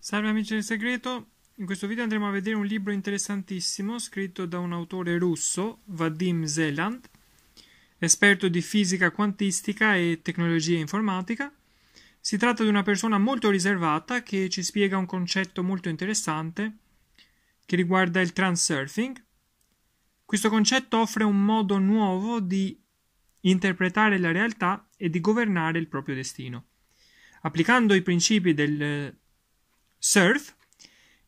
Salve amici del segreto, in questo video andremo a vedere un libro interessantissimo scritto da un autore russo, Vadim Zeland, esperto di fisica quantistica e tecnologia informatica. Si tratta di una persona molto riservata che ci spiega un concetto molto interessante che riguarda il transurfing. Questo concetto offre un modo nuovo di interpretare la realtà e di governare il proprio destino. Applicando i principi del Surf.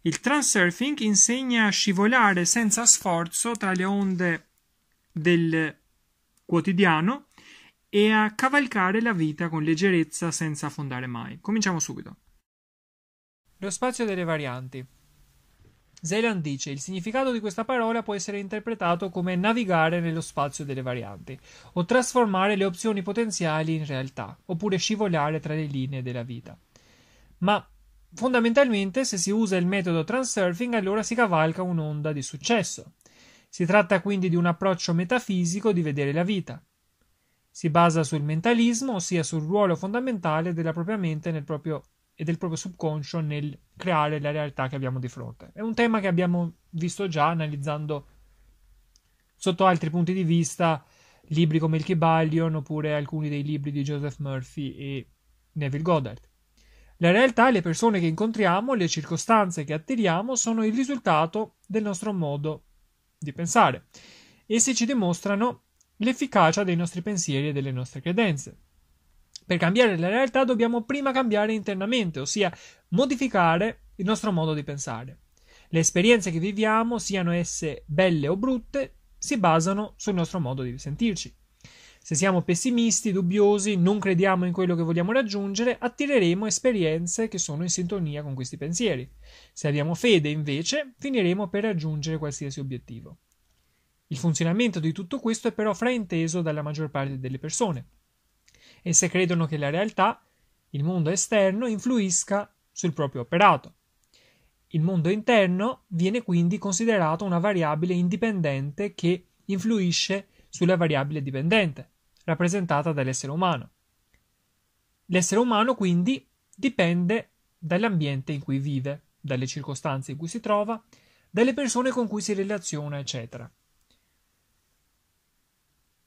Il transurfing insegna a scivolare senza sforzo tra le onde del quotidiano e a cavalcare la vita con leggerezza senza affondare mai. Cominciamo subito. Lo spazio delle varianti. Zeland dice: Il significato di questa parola può essere interpretato come navigare nello spazio delle varianti, o trasformare le opzioni potenziali in realtà, oppure scivolare tra le linee della vita. Ma Fondamentalmente, se si usa il metodo transurfing, allora si cavalca un'onda di successo. Si tratta quindi di un approccio metafisico di vedere la vita. Si basa sul mentalismo, ossia sul ruolo fondamentale della propria mente nel proprio, e del proprio subconscio nel creare la realtà che abbiamo di fronte. È un tema che abbiamo visto già analizzando sotto altri punti di vista libri come il Kibalion oppure alcuni dei libri di Joseph Murphy e Neville Goddard. La realtà e le persone che incontriamo, le circostanze che attiriamo sono il risultato del nostro modo di pensare. Essi ci dimostrano l'efficacia dei nostri pensieri e delle nostre credenze. Per cambiare la realtà dobbiamo prima cambiare internamente, ossia modificare il nostro modo di pensare. Le esperienze che viviamo, siano esse belle o brutte, si basano sul nostro modo di sentirci. Se siamo pessimisti, dubbiosi, non crediamo in quello che vogliamo raggiungere, attireremo esperienze che sono in sintonia con questi pensieri. Se abbiamo fede, invece, finiremo per raggiungere qualsiasi obiettivo. Il funzionamento di tutto questo è però frainteso dalla maggior parte delle persone. Esse credono che la realtà, il mondo esterno, influisca sul proprio operato. Il mondo interno viene quindi considerato una variabile indipendente che influisce sulla variabile dipendente rappresentata dall'essere umano. L'essere umano quindi dipende dall'ambiente in cui vive, dalle circostanze in cui si trova, dalle persone con cui si relaziona, eccetera.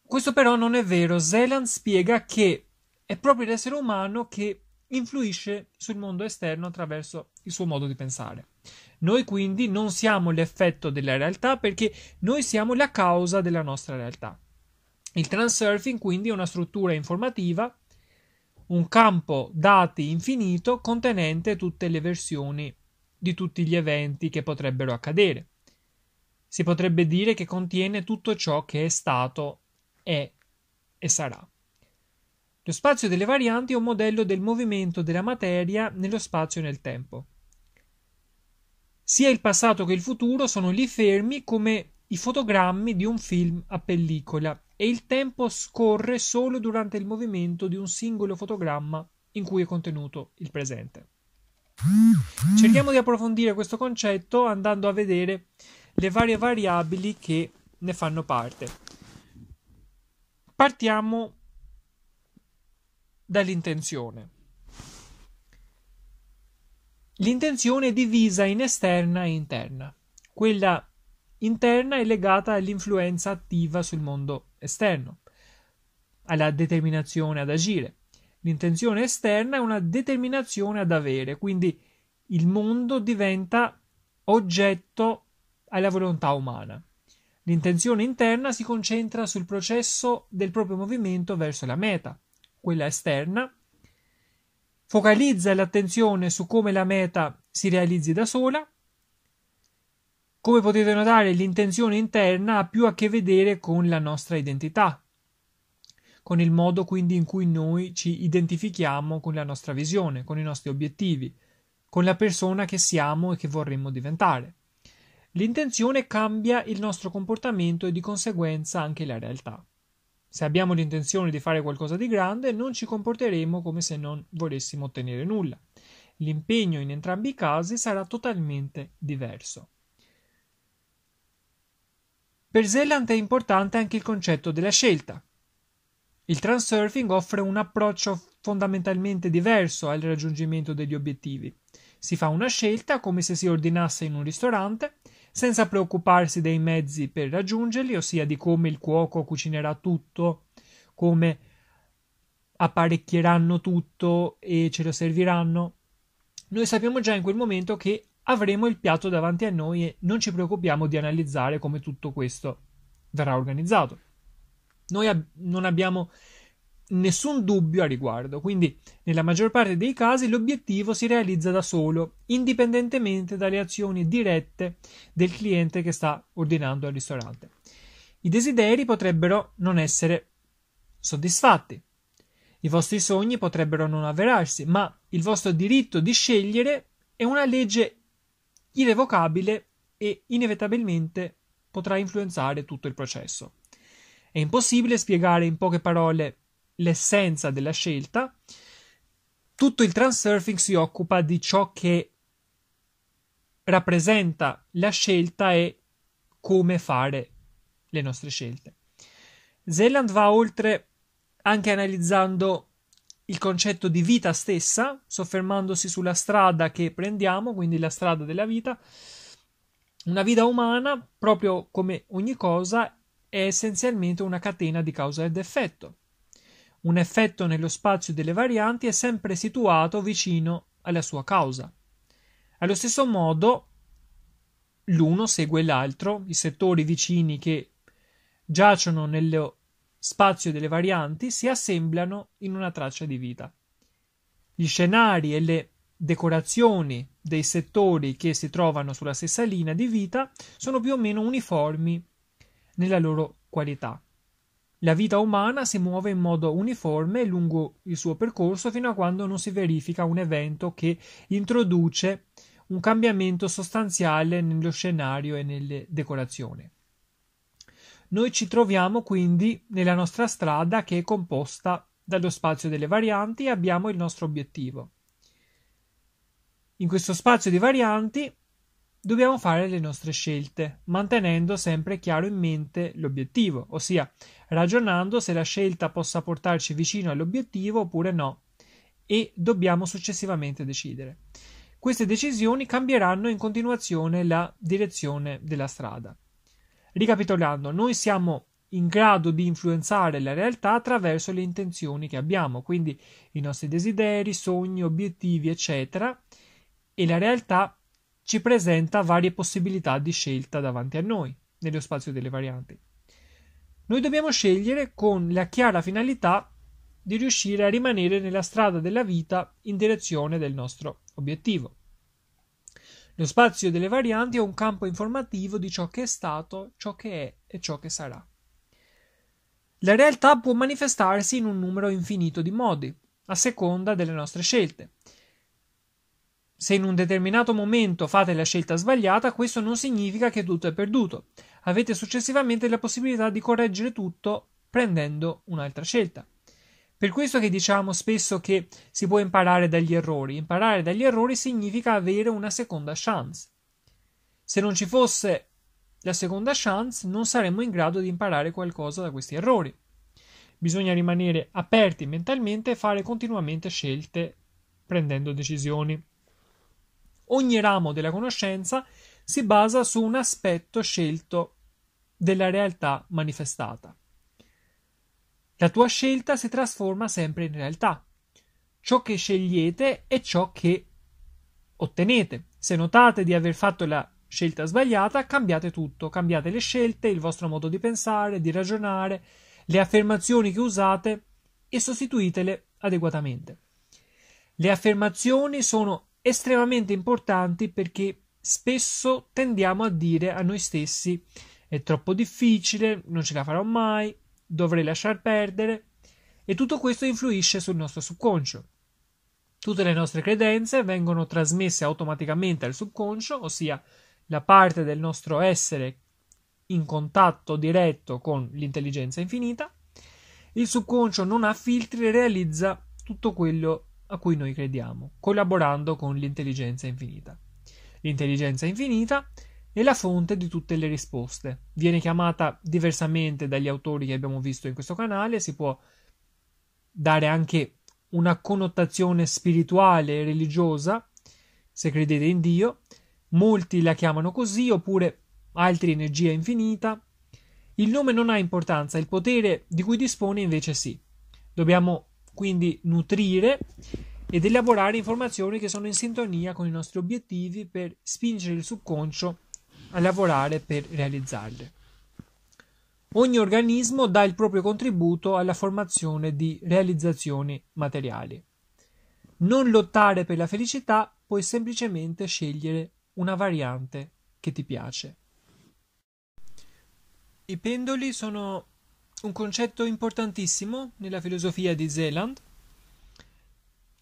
Questo però non è vero. Zeland spiega che è proprio l'essere umano che influisce sul mondo esterno attraverso il suo modo di pensare. Noi quindi non siamo l'effetto della realtà perché noi siamo la causa della nostra realtà. Il transurfing quindi è una struttura informativa, un campo dati infinito contenente tutte le versioni di tutti gli eventi che potrebbero accadere. Si potrebbe dire che contiene tutto ciò che è stato, è e sarà. Lo spazio delle varianti è un modello del movimento della materia nello spazio e nel tempo. Sia il passato che il futuro sono lì fermi come i fotogrammi di un film a pellicola e il tempo scorre solo durante il movimento di un singolo fotogramma in cui è contenuto il presente. Cerchiamo di approfondire questo concetto andando a vedere le varie variabili che ne fanno parte. Partiamo dall'intenzione. L'intenzione è divisa in esterna e interna. Quella interna è legata all'influenza attiva sul mondo esterno, alla determinazione ad agire. L'intenzione esterna è una determinazione ad avere, quindi il mondo diventa oggetto alla volontà umana. L'intenzione interna si concentra sul processo del proprio movimento verso la meta. Quella esterna focalizza l'attenzione su come la meta si realizzi da sola come potete notare, l'intenzione interna ha più a che vedere con la nostra identità, con il modo quindi in cui noi ci identifichiamo con la nostra visione, con i nostri obiettivi, con la persona che siamo e che vorremmo diventare. L'intenzione cambia il nostro comportamento e di conseguenza anche la realtà. Se abbiamo l'intenzione di fare qualcosa di grande, non ci comporteremo come se non volessimo ottenere nulla. L'impegno in entrambi i casi sarà totalmente diverso. Per Zeland è importante anche il concetto della scelta. Il transurfing offre un approccio fondamentalmente diverso al raggiungimento degli obiettivi. Si fa una scelta come se si ordinasse in un ristorante, senza preoccuparsi dei mezzi per raggiungerli, ossia di come il cuoco cucinerà tutto, come apparecchieranno tutto e ce lo serviranno. Noi sappiamo già in quel momento che Avremo il piatto davanti a noi e non ci preoccupiamo di analizzare come tutto questo verrà organizzato. Noi ab- non abbiamo nessun dubbio a riguardo, quindi nella maggior parte dei casi l'obiettivo si realizza da solo, indipendentemente dalle azioni dirette del cliente che sta ordinando al ristorante. I desideri potrebbero non essere soddisfatti, i vostri sogni potrebbero non avverarsi, ma il vostro diritto di scegliere è una legge irrevocabile e inevitabilmente potrà influenzare tutto il processo. È impossibile spiegare in poche parole l'essenza della scelta. Tutto il transurfing si occupa di ciò che rappresenta la scelta e come fare le nostre scelte. Zeland va oltre anche analizzando il concetto di vita stessa, soffermandosi sulla strada che prendiamo, quindi la strada della vita. Una vita umana, proprio come ogni cosa, è essenzialmente una catena di causa ed effetto. Un effetto nello spazio delle varianti è sempre situato vicino alla sua causa. Allo stesso modo, l'uno segue l'altro, i settori vicini che giacciono nello spazio delle varianti si assemblano in una traccia di vita. Gli scenari e le decorazioni dei settori che si trovano sulla stessa linea di vita sono più o meno uniformi nella loro qualità. La vita umana si muove in modo uniforme lungo il suo percorso fino a quando non si verifica un evento che introduce un cambiamento sostanziale nello scenario e nelle decorazioni. Noi ci troviamo quindi nella nostra strada che è composta dallo spazio delle varianti e abbiamo il nostro obiettivo. In questo spazio di varianti dobbiamo fare le nostre scelte, mantenendo sempre chiaro in mente l'obiettivo, ossia ragionando se la scelta possa portarci vicino all'obiettivo oppure no, e dobbiamo successivamente decidere. Queste decisioni cambieranno in continuazione la direzione della strada. Ricapitolando, noi siamo in grado di influenzare la realtà attraverso le intenzioni che abbiamo, quindi i nostri desideri, sogni, obiettivi, eccetera, e la realtà ci presenta varie possibilità di scelta davanti a noi, nello spazio delle varianti. Noi dobbiamo scegliere con la chiara finalità di riuscire a rimanere nella strada della vita in direzione del nostro obiettivo. Lo spazio delle varianti è un campo informativo di ciò che è stato, ciò che è e ciò che sarà. La realtà può manifestarsi in un numero infinito di modi, a seconda delle nostre scelte. Se in un determinato momento fate la scelta sbagliata, questo non significa che tutto è perduto. Avete successivamente la possibilità di correggere tutto prendendo un'altra scelta. Per questo che diciamo spesso che si può imparare dagli errori. Imparare dagli errori significa avere una seconda chance. Se non ci fosse la seconda chance, non saremmo in grado di imparare qualcosa da questi errori. Bisogna rimanere aperti mentalmente e fare continuamente scelte prendendo decisioni. Ogni ramo della conoscenza si basa su un aspetto scelto della realtà manifestata. La tua scelta si trasforma sempre in realtà. Ciò che scegliete è ciò che ottenete. Se notate di aver fatto la scelta sbagliata, cambiate tutto, cambiate le scelte, il vostro modo di pensare, di ragionare, le affermazioni che usate e sostituitele adeguatamente. Le affermazioni sono estremamente importanti perché spesso tendiamo a dire a noi stessi è troppo difficile, non ce la farò mai, dovrei lasciar perdere e tutto questo influisce sul nostro subconscio. Tutte le nostre credenze vengono trasmesse automaticamente al subconscio, ossia la parte del nostro essere in contatto diretto con l'intelligenza infinita. Il subconscio non ha filtri e realizza tutto quello a cui noi crediamo, collaborando con l'intelligenza infinita. L'intelligenza infinita è è la fonte di tutte le risposte. Viene chiamata diversamente dagli autori che abbiamo visto in questo canale, si può dare anche una connotazione spirituale e religiosa, se credete in Dio, molti la chiamano così, oppure altri energia infinita. Il nome non ha importanza, il potere di cui dispone invece sì. Dobbiamo quindi nutrire ed elaborare informazioni che sono in sintonia con i nostri obiettivi per spingere il subconscio a lavorare per realizzarle. Ogni organismo dà il proprio contributo alla formazione di realizzazioni materiali. Non lottare per la felicità, puoi semplicemente scegliere una variante che ti piace. I pendoli sono un concetto importantissimo nella filosofia di Zeland.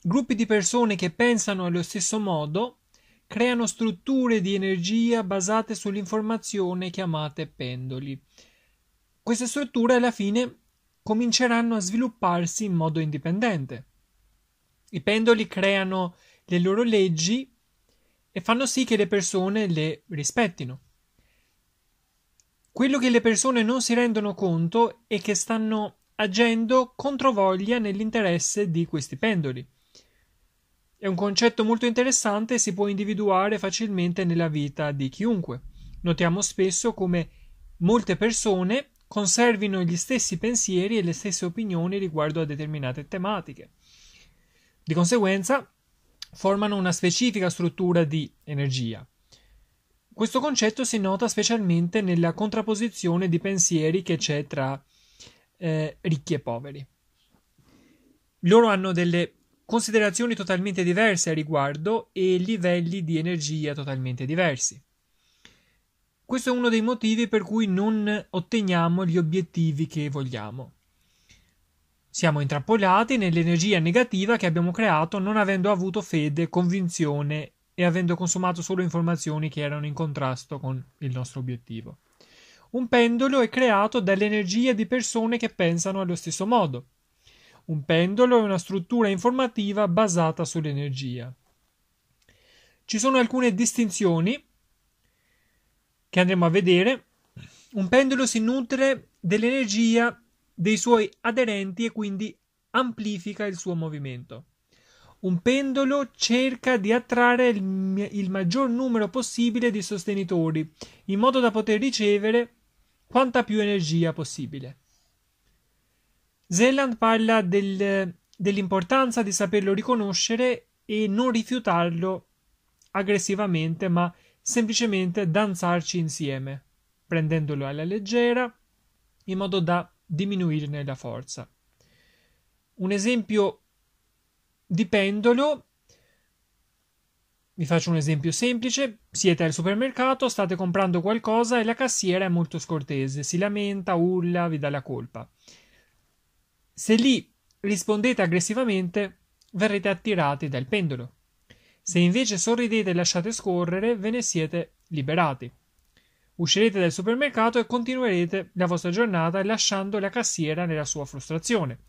Gruppi di persone che pensano allo stesso modo creano strutture di energia basate sull'informazione chiamate pendoli. Queste strutture alla fine cominceranno a svilupparsi in modo indipendente. I pendoli creano le loro leggi e fanno sì che le persone le rispettino. Quello che le persone non si rendono conto è che stanno agendo controvoglia nell'interesse di questi pendoli. È un concetto molto interessante e si può individuare facilmente nella vita di chiunque. Notiamo spesso come molte persone conservino gli stessi pensieri e le stesse opinioni riguardo a determinate tematiche. Di conseguenza, formano una specifica struttura di energia. Questo concetto si nota specialmente nella contrapposizione di pensieri che c'è tra eh, ricchi e poveri. Loro hanno delle considerazioni totalmente diverse a riguardo e livelli di energia totalmente diversi. Questo è uno dei motivi per cui non otteniamo gli obiettivi che vogliamo. Siamo intrappolati nell'energia negativa che abbiamo creato non avendo avuto fede, convinzione e avendo consumato solo informazioni che erano in contrasto con il nostro obiettivo. Un pendolo è creato dall'energia di persone che pensano allo stesso modo, un pendolo è una struttura informativa basata sull'energia. Ci sono alcune distinzioni che andremo a vedere. Un pendolo si nutre dell'energia dei suoi aderenti e quindi amplifica il suo movimento. Un pendolo cerca di attrarre il, il, maggior numero possibile di sostenitori in modo da poter ricevere quanta più energia possibile. Zeland parla del, dell'importanza di saperlo riconoscere e non rifiutarlo aggressivamente, ma semplicemente danzarci insieme, prendendolo alla leggera in modo da diminuirne la forza. Un esempio di pendolo, vi faccio un esempio semplice, siete al supermercato, state comprando qualcosa e la cassiera è molto scortese, si lamenta, urla, vi dà la colpa. Se lì rispondete aggressivamente, verrete attirati dal pendolo. Se invece sorridete e lasciate scorrere, ve ne siete liberati. Uscirete dal supermercato e continuerete la vostra giornata lasciando la cassiera nella sua frustrazione.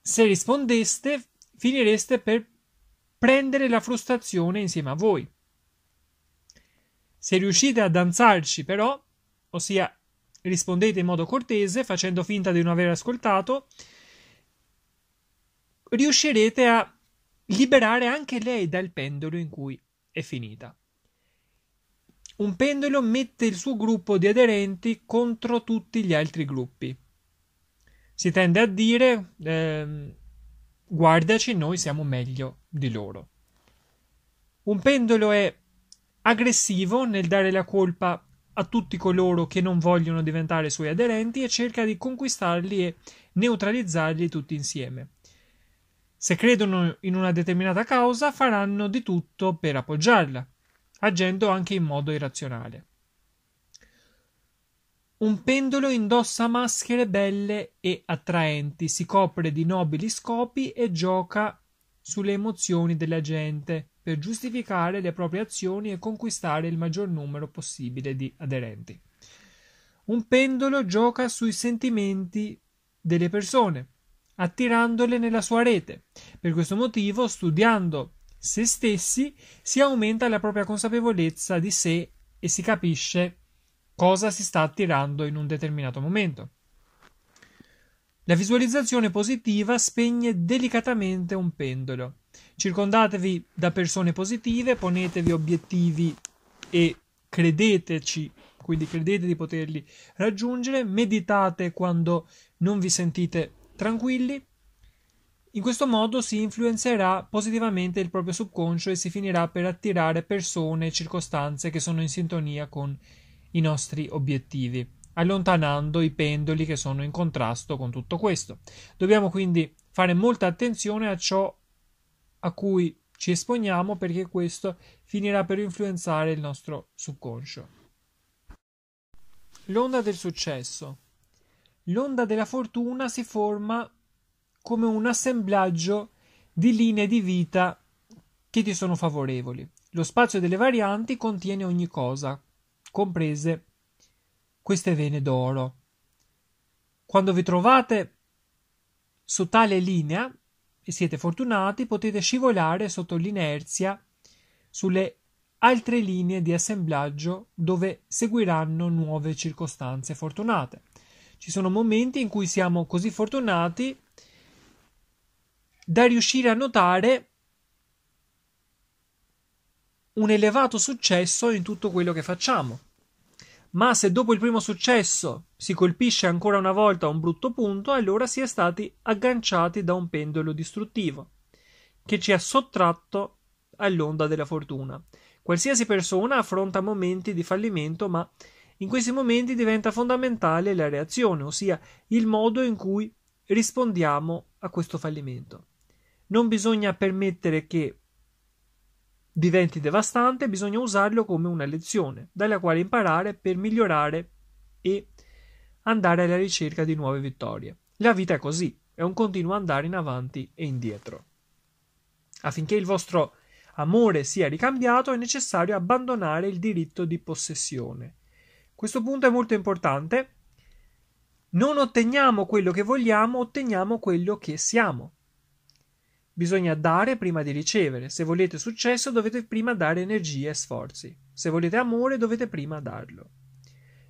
Se rispondeste, finireste per prendere la frustrazione insieme a voi. Se riuscite a danzarci, però, ossia rispondete in modo cortese, facendo finta di non aver ascoltato, riuscirete a liberare anche lei dal pendolo in cui è finita. Un pendolo mette il suo gruppo di aderenti contro tutti gli altri gruppi. Si tende a dire eh, guardaci, noi siamo meglio di loro. Un pendolo è aggressivo nel dare la colpa a tutti coloro che non vogliono diventare suoi aderenti e cerca di conquistarli e neutralizzarli tutti insieme. Se credono in una determinata causa, faranno di tutto per appoggiarla, agendo anche in modo irrazionale. Un pendolo indossa maschere belle e attraenti, si copre di nobili scopi e gioca sulle emozioni della gente per giustificare le proprie azioni e conquistare il maggior numero possibile di aderenti. Un pendolo gioca sui sentimenti delle persone, attirandole nella sua rete. Per questo motivo, studiando se stessi, si aumenta la propria consapevolezza di sé e si capisce cosa si sta attirando in un determinato momento. La visualizzazione positiva spegne delicatamente un pendolo Circondatevi da persone positive, ponetevi obiettivi e credeteci, quindi credete di poterli raggiungere, meditate quando non vi sentite tranquilli. In questo modo si influenzerà positivamente il proprio subconscio e si finirà per attirare persone e circostanze che sono in sintonia con i nostri obiettivi, allontanando i pendoli che sono in contrasto con tutto questo. Dobbiamo quindi fare molta attenzione a ciò a cui ci esponiamo perché questo finirà per influenzare il nostro subconscio. L'onda del successo. L'onda della fortuna si forma come un assemblaggio di linee di vita che ti sono favorevoli. Lo spazio delle varianti contiene ogni cosa, comprese queste vene d'oro. Quando vi trovate su tale linea, e siete fortunati, potete scivolare sotto l'inerzia sulle altre linee di assemblaggio dove seguiranno nuove circostanze fortunate. Ci sono momenti in cui siamo così fortunati da riuscire a notare un elevato successo in tutto quello che facciamo. Ma se dopo il primo successo si colpisce ancora una volta a un brutto punto, allora si è stati agganciati da un pendolo distruttivo che ci ha sottratto all'onda della fortuna. Qualsiasi persona affronta momenti di fallimento, ma in questi momenti diventa fondamentale la reazione, ossia il modo in cui rispondiamo a questo fallimento. Non bisogna permettere che diventi devastante, bisogna usarlo come una lezione dalla quale imparare per migliorare e andare alla ricerca di nuove vittorie. La vita è così, è un continuo andare in avanti e indietro. Affinché il vostro amore sia ricambiato è necessario abbandonare il diritto di possessione. Questo punto è molto importante. Non otteniamo quello che vogliamo, otteniamo quello che siamo. Bisogna dare prima di ricevere. Se volete successo dovete prima dare energie e sforzi. Se volete amore dovete prima darlo.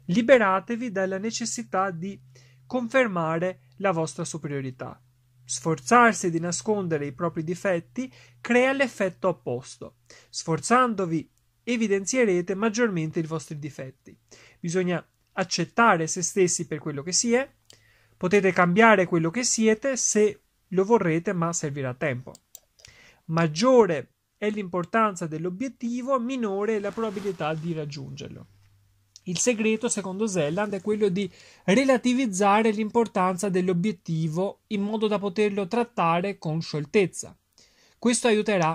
Liberatevi dalla necessità di confermare la vostra superiorità. Sforzarsi di nascondere i propri difetti crea l'effetto opposto. Sforzandovi evidenzierete maggiormente i vostri difetti. Bisogna accettare se stessi per quello che si è. Potete cambiare quello che siete se lo vorrete, ma servirà tempo. Maggiore è l'importanza dell'obiettivo, minore è la probabilità di raggiungerlo. Il segreto, secondo Zelland, è quello di relativizzare l'importanza dell'obiettivo in modo da poterlo trattare con scioltezza. Questo aiuterà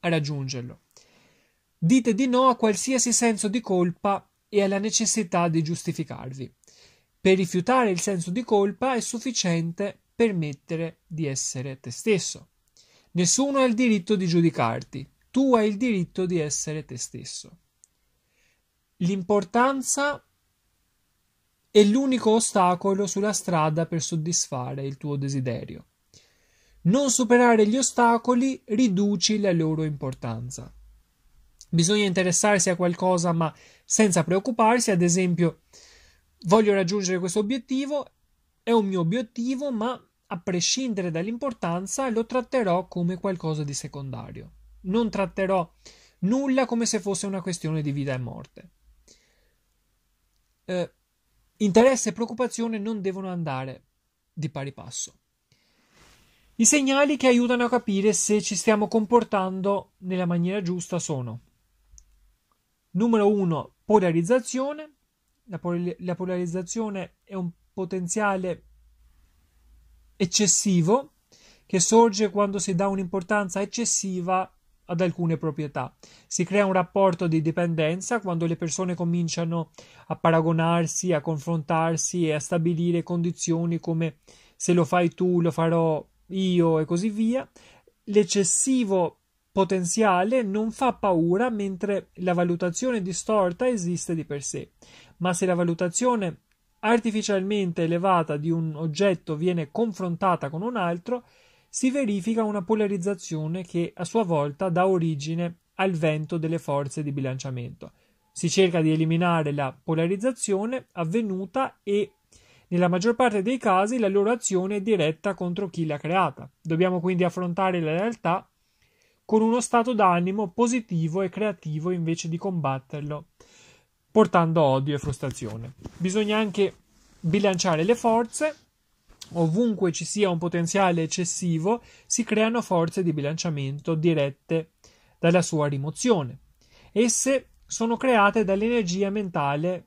a raggiungerlo. Dite di no a qualsiasi senso di colpa e alla necessità di giustificarvi. Per rifiutare il senso di colpa è sufficiente permettere di essere te stesso. Nessuno ha il diritto di giudicarti, tu hai il diritto di essere te stesso. L'importanza è l'unico ostacolo sulla strada per soddisfare il tuo desiderio. Non superare gli ostacoli riduci la loro importanza. Bisogna interessarsi a qualcosa ma senza preoccuparsi, ad esempio voglio raggiungere questo obiettivo è un mio obiettivo, ma a prescindere dall'importanza lo tratterò come qualcosa di secondario. Non tratterò nulla come se fosse una questione di vita e morte. Eh, interesse e preoccupazione non devono andare di pari passo. I segnali che aiutano a capire se ci stiamo comportando nella maniera giusta sono numero 1 polarizzazione. La, pol- la polarizzazione è un potenziale eccessivo che sorge quando si dà un'importanza eccessiva ad alcune proprietà. Si crea un rapporto di dipendenza quando le persone cominciano a paragonarsi, a confrontarsi e a stabilire condizioni come se lo fai tu, lo farò io e così via. L'eccessivo potenziale non fa paura mentre la valutazione distorta esiste di per sé, ma se la valutazione artificialmente elevata di un oggetto viene confrontata con un altro, si verifica una polarizzazione che a sua volta dà origine al vento delle forze di bilanciamento. Si cerca di eliminare la polarizzazione avvenuta e nella maggior parte dei casi la loro azione è diretta contro chi l'ha creata. Dobbiamo quindi affrontare la realtà con uno stato d'animo positivo e creativo invece di combatterlo portando odio e frustrazione. Bisogna anche bilanciare le forze. Ovunque ci sia un potenziale eccessivo, si creano forze di bilanciamento dirette dalla sua rimozione. Esse sono create dall'energia mentale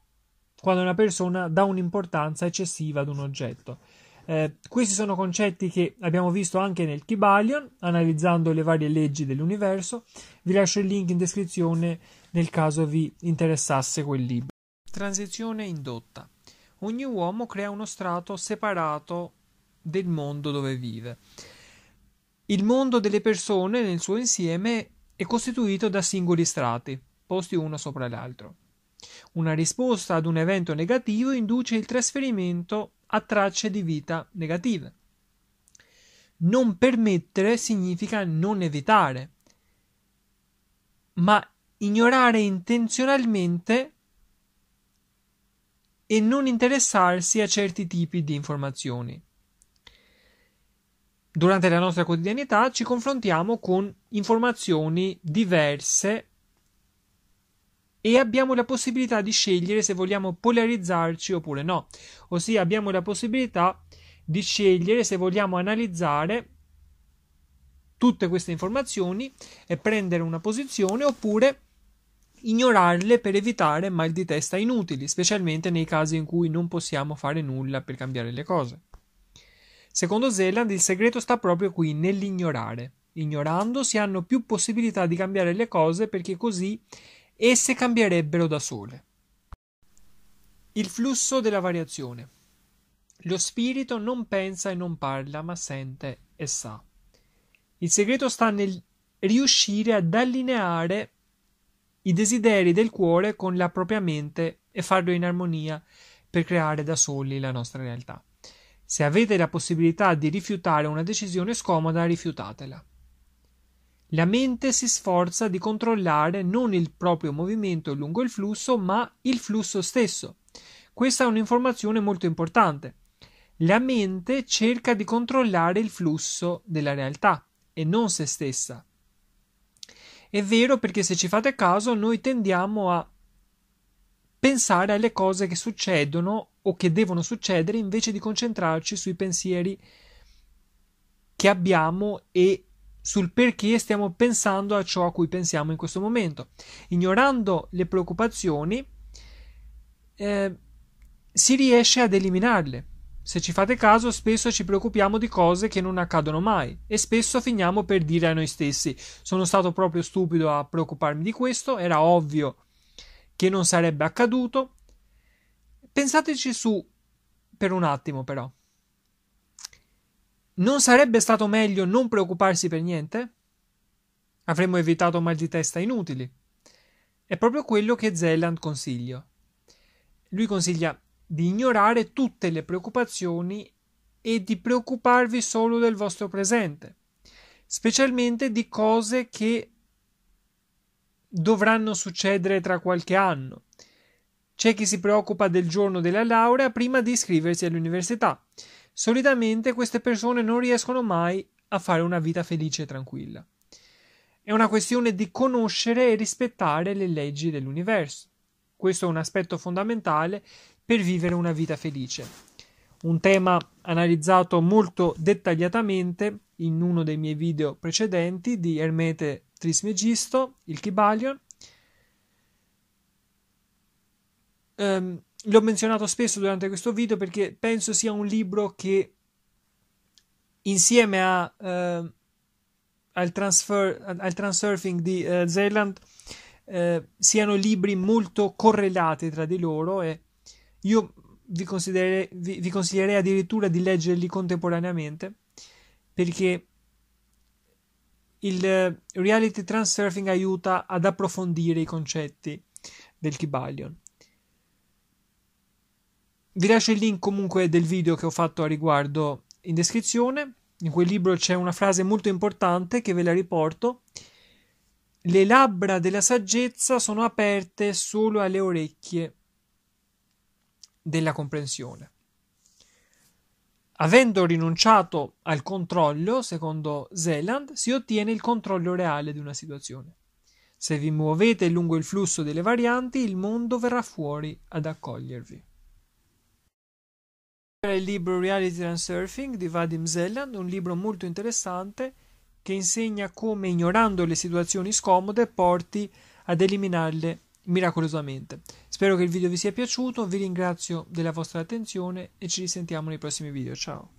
quando una persona dà un'importanza eccessiva ad un oggetto. Eh, questi sono concetti che abbiamo visto anche nel Kibalion, analizzando le varie leggi dell'universo. Vi lascio il link in descrizione nel caso vi interessasse quel libro. Transizione indotta. Ogni uomo crea uno strato separato del mondo dove vive. Il mondo delle persone nel suo insieme è costituito da singoli strati, posti uno sopra l'altro. Una risposta ad un evento negativo induce il trasferimento a tracce di vita negative. Non permettere significa non evitare, ma ignorare intenzionalmente e non interessarsi a certi tipi di informazioni. Durante la nostra quotidianità ci confrontiamo con informazioni diverse e abbiamo la possibilità di scegliere se vogliamo polarizzarci oppure no, ossia abbiamo la possibilità di scegliere se vogliamo analizzare tutte queste informazioni e prendere una posizione oppure ignorarle per evitare mal di testa inutili, specialmente nei casi in cui non possiamo fare nulla per cambiare le cose. Secondo Zeland il segreto sta proprio qui nell'ignorare. Ignorando si hanno più possibilità di cambiare le cose perché così esse cambierebbero da sole. Il flusso della variazione. Lo spirito non pensa e non parla, ma sente e sa. Il segreto sta nel riuscire ad allineare i desideri del cuore con la propria mente e farlo in armonia per creare da soli la nostra realtà. Se avete la possibilità di rifiutare una decisione scomoda, rifiutatela. La mente si sforza di controllare non il proprio movimento lungo il flusso, ma il flusso stesso. Questa è un'informazione molto importante. La mente cerca di controllare il flusso della realtà e non se stessa. È vero perché se ci fate caso noi tendiamo a pensare alle cose che succedono o che devono succedere invece di concentrarci sui pensieri che abbiamo e sul perché stiamo pensando a ciò a cui pensiamo in questo momento. Ignorando le preoccupazioni eh, si riesce ad eliminarle. Se ci fate caso, spesso ci preoccupiamo di cose che non accadono mai e spesso finiamo per dire a noi stessi: Sono stato proprio stupido a preoccuparmi di questo, era ovvio che non sarebbe accaduto. Pensateci su per un attimo, però. Non sarebbe stato meglio non preoccuparsi per niente? Avremmo evitato mal di testa inutili. È proprio quello che Zeland consiglia. Lui consiglia di ignorare tutte le preoccupazioni e di preoccuparvi solo del vostro presente, specialmente di cose che dovranno succedere tra qualche anno. C'è chi si preoccupa del giorno della laurea prima di iscriversi all'università. Solitamente queste persone non riescono mai a fare una vita felice e tranquilla. È una questione di conoscere e rispettare le leggi dell'universo. Questo è un aspetto fondamentale per vivere una vita felice. Un tema analizzato molto dettagliatamente in uno dei miei video precedenti di Ermete Trismegisto, il Kibalion. Um, l'ho menzionato spesso durante questo video perché penso sia un libro che insieme a, uh, al, transfer, al, transurfing di uh, eh, Zeland eh, siano libri molto correlati tra di loro e io vi, considererei, vi, vi consiglierei addirittura di leggerli contemporaneamente perché il eh, reality transurfing aiuta ad approfondire i concetti del Kibalion. Vi lascio il link comunque del video che ho fatto a riguardo in descrizione. In quel libro c'è una frase molto importante che ve la riporto le labbra della saggezza sono aperte solo alle orecchie della comprensione. Avendo rinunciato al controllo, secondo Zeland, si ottiene il controllo reale di una situazione. Se vi muovete lungo il flusso delle varianti, il mondo verrà fuori ad accogliervi. Il libro Reality and Surfing di Vadim Zeland, un libro molto interessante che insegna come ignorando le situazioni scomode porti ad eliminarle miracolosamente. Spero che il video vi sia piaciuto, vi ringrazio della vostra attenzione e ci risentiamo nei prossimi video. Ciao!